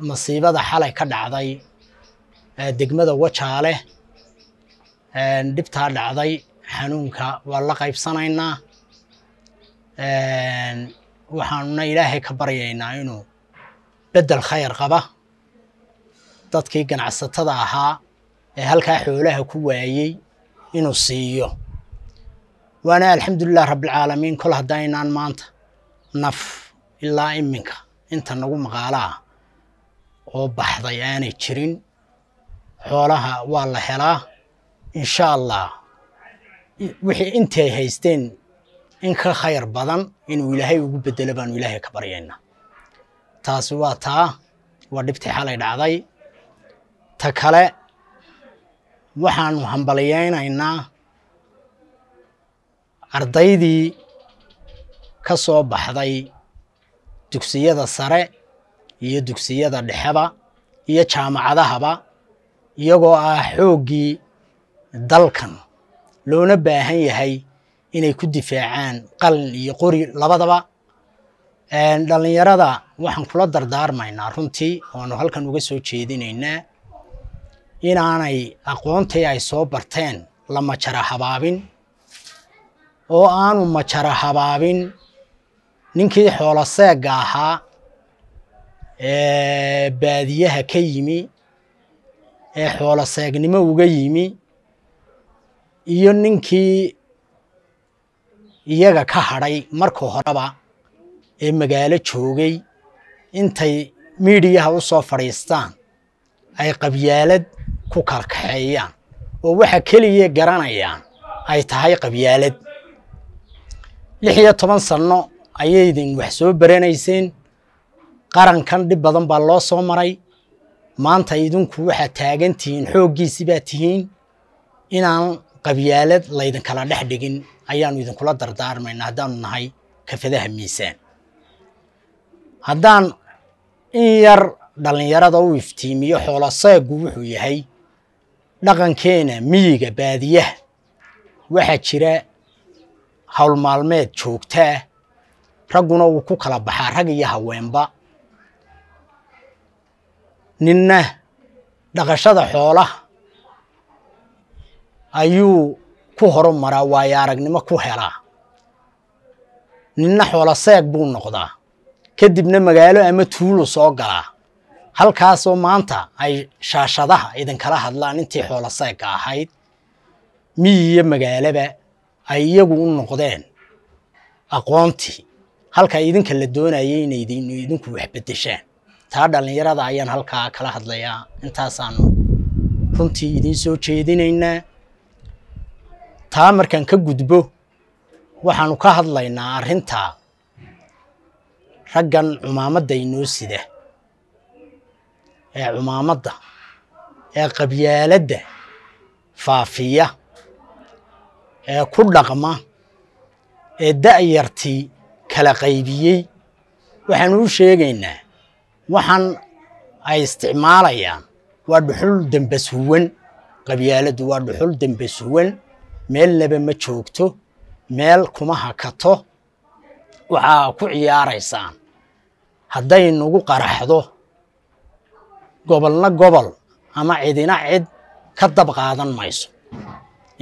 masiibada xalay ka dhacday degmada wajaale dhibtaa dhacday xanuunka waa la qaybsanaynaa waxaanuna ilaahay ka baryaynaa inuu bedel khayr qaba dadkii ganacsatada ahaa ee halkaa xoolaha ku waayey inuu siiyo waana alxamdulilah rabbilcaalamiin kol haddaynaan maanta naf ilaa iminka inta nagu maqaalaa oo baxday aanay jirin xoolaha waa la helaa insha allah wixii intay haysteen in ka khayr badan inuu ilaahay ugu bedelo baanu ilaahay ka baryayna taasi waa taa waa dhibtii xalay dhacday ta kale waxaanu hambalyaynaynaa ardaydii ka soo baxday dugsiyada sare iyo dugsiyada dhexeba iyo jaamacadahaba iyagoo ah xooggii dalkan loona baahan yahay inay ku difaacaan qalin iyo qori labadaba dhallinyarada waxaan kula dardaarmaynaa runtii oanu halkan uga soo jeedinaynaa inaanay aqoontii ay soo barteen la majara habaabin oo aanu majara habaabin ninkii xoolo seegga ahaa baadiyaha ka yimi ee xoolo seegnimo uga yimi iyo ninkii iyaga ka hadhay marka horeba ee magaalo joogay intay miidiyaha u soo fadhiistaan ay qabyaalad ku kalkaxeeyaan oo waxa keliya garanayaan ay tahay qabyaalad lix iyo toban sanno ayaydin wax soo baranayseen qarankan dhib badan baa loo soo maray maanta idinku waxaa taagan tihiin baa tihiin inaan qabyaalad laydinkala dhex dhigin ayaanu idinkula dardaarmayna haddaanu nahay kafadaha miisaan haddaan in yar dhallinyarada u iftiimiyo xoolo seeggu wuxuu yahay dhaqankeena miyiga baadiyaha waxaa jira howlmaalmeed joogtaa ragguna wuu ku kala baxaa rag iyo haweenba ninna dhaqashada xoolaha ayuu ku horumaraa waayo aragnimo ku helaa ninna xoolo seeg buu noqdaa kadibna magaalo ama tuulu soo galaa halkaasoo maanta ay shaashadaha idinkala hadlaan intii xoolo seegka ahayd miyi iyo magaalaba ay iyagu u noqdeen aqoontii halka idinka la doonayay inay idinku waxbedeshaan taa dhallinyarada ayaan halkaa kala hadlayaa intaasaanu runtii idiin soo jeedinaynaa taa markaan ka gudbo waxaanu ka hadlaynaa arrintaa raggan cumaamadda inoo sida ee cumaamadda ee qabyaaladda faafiya ee ku dhaqma ee da'yartii kala qaybiyey waxaanu u sheegaynaa waxaan ay isticmaalayaan waa dhuxul dambas qabyaaladu waa dhuxul dambas huwan meel laba ma joogto meel kuma hakato waxaa ku ciyaaraysaan hadday nagu qaraxdo gobolna gobol ama cidina cid ka dab qaadan mayso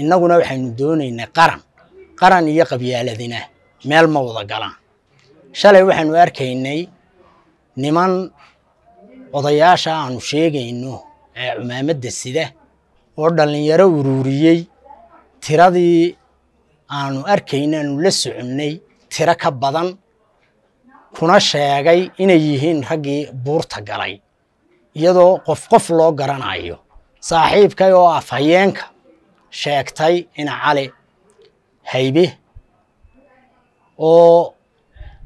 innaguna waxaynu doonaynay qaran qaran iyo qabyaaladina meel ma wada galaan shalay waxaanu arkaynay niman odayaasha aanu sheegayno ee cumaamadda sida oo dhallinyaro uruuriyey tiradii aanu arkayno aanu la soconnay tiro ka badan kuna sheegay inay yihiin raggii buurta galay iyadoo qof qof loo garanayo saaxiibkay oo af ah hayeenka sheegtay in cali haybe oo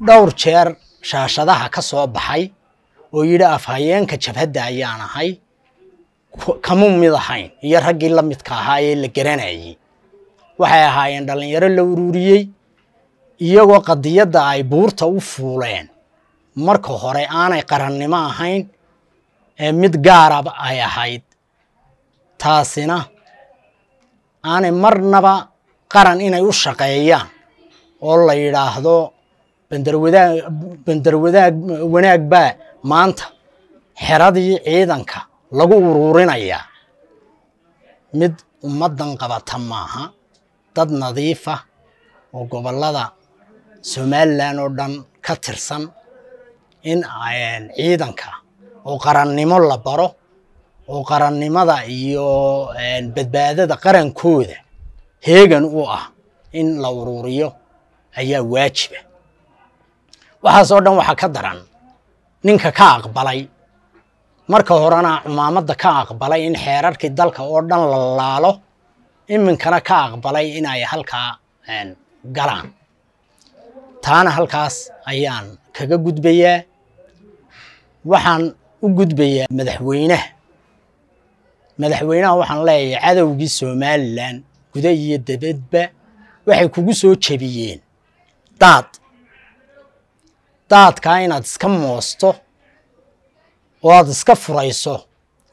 dhowr jeer shaashadaha ka soo baxay oo yidhi afhayeenka jabhadda ayaan ahay kamu mid ahayn iyo raggii la midka ahaa ee la garanayay waxay ahaayeen dhallinyaro la ururiyey iyagoo qadiyadda ay buurta u fuuleen marka hore aanay qarannimo ahayn ee mid gaarab ay ahayd taasina aanay marnaba qaran inay u shaqeeyaan oo la yidhaahdo bandar wanaag baa maanta xeradii ciidanka lagu uruurinayaa mid ummaddan qabata maaha dad nadiifa oo gobollada somalilan oo dhan ka tirsan in ciidanka oo qarannimo la baro oo qarannimada iyo badbaadada qarankooda heegan u ah in la uruuriyo ayaa waajiba waxaasoo dhan waxa ka daran ninka ka aqbalay marka horena cumaamadda ka aqbalay in xeerarkii dalka oo dhan la laalo iminkana ka aqbalay in ay halkaa galaan taana halkaas ayaan kaga gudbayaa waxaan u gudbayaa madaxweynaha madaxweynaha waxaan leeyahay cadowgii somalilan guda iyo dabadba waxay kugu soo jebiyeen daad daadkaa inaad iska moosto oo aad iska furayso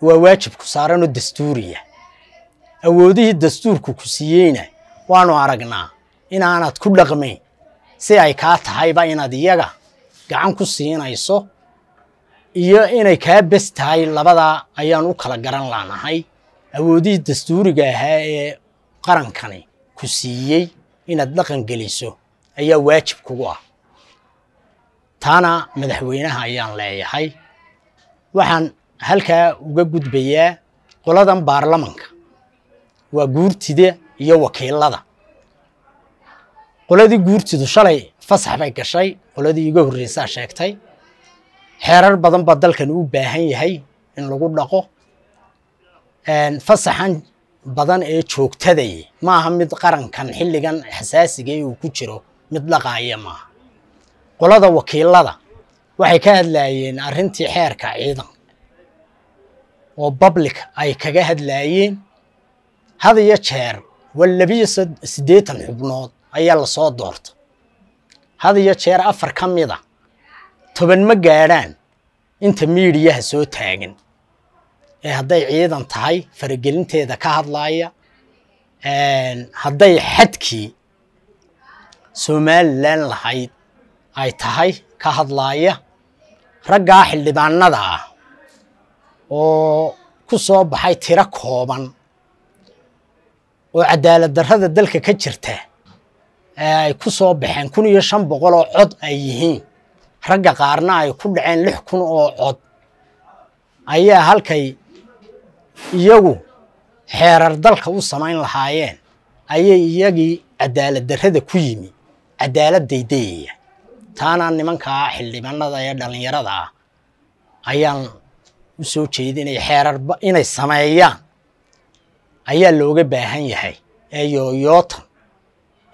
waa waajibku saaranoo dastuuriya awoodihii dastuurku ku siiyeyna waanu aragnaa inaanad ku dhaqmayn si ay kaa tahayba inaad iyaga gacan ku siinayso iyo inay kaa bes tahay labadaa ayaan u kala garan laanahay awoodihii dastuuriga ahaa ee qarankani ku siiyey inaad dhaqan geliso ayaa waajib kugu ah taana madaxweynaha ayaan leeyahay waxaan halkaa uga gudbayaa qoladan baarlamanka waa guurtida iyo wakiilada qoladii guurtidu shalay fasax bay gashay qoladii iga horreysaa sheegtay xeerar badan baa dalkan u baahan yahay in lagu dhaqo fasaxan badan ee joogtaday maaha mid qarankan xilligan xasaasiga uu ku jiro mid dhaqaaya maaha qolada wakiilada waxay ka hadlaayeen arrintii xeerka ciidan oo public ay kaga hadlaayeen had iyo jeer waa labiyo siddeetan xubnood ayaa lasoo doorta had iyo jeer afar ka mida ah, toban ma gaadhaan inta miidiyaha soo taagan ee hadday ciidan tahay faragelinteeda ka hadlaaya hadday xadkii somalilan lahayd ay tahay ka hadlaaya raggaa xildhibaanada ah oo ku soo baxay tiro kooban oo cadaalad darrada dalka ka jirta ee ay ku soo baxeen kun iyo shan boqol oo cod ay yihiin ragga qaarna ay ku dhaceen lix kun oo cod ayaa halkay iyagu xeerar dalka u samayn lahaayeen ayay iyagii cadaalad darrada ku yimi cadaalad daydayeya taanaan nimankaa xildhibanada ee dhallinyarada ah ayaan u soo jeedinaya xeerarba inay sameeyaan ayaa looga baahan yahay ee yooyootan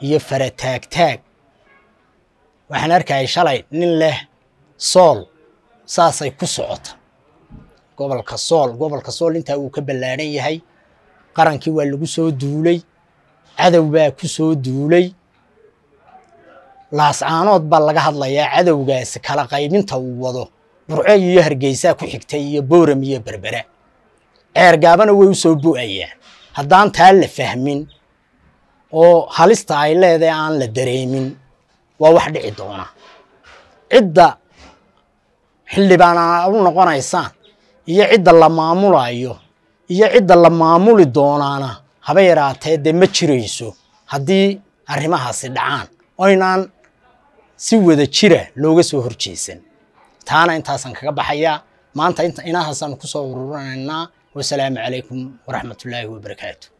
iyo fara farataagtaag waxaan arkayay shalay nin leh sool saasay ku socota gobolka sool gobolka sool intaa wuu ka ballaadhan yahay qarankii waa lagu soo duulay cadow baa ku soo duulay laascaanood baa laga hadlayaa cadowgaasi kala qaybinta uu wado burceey iyo hargeysaa ku xigtay iyo booram iyo berbera ceer gaabana way u soo bu'ayaan haddaan taa la fahmin oo halista ay leedahay aan la dareemin waa wax dhici doona cidda xildhibaan u noqonaysaan iyo cidda la maamulayo iyo cidda la maamuli doonaana haba yaraatee de ma jirayso haddii arrimahaasi dhacaan oynaan si wada jira looga soo horjeesan taana intaasan kaga baxayaa maanta inahaasaanu kusoo ururinaynaa wasalaamu calaykum waraxmatullaahi wabarakaatu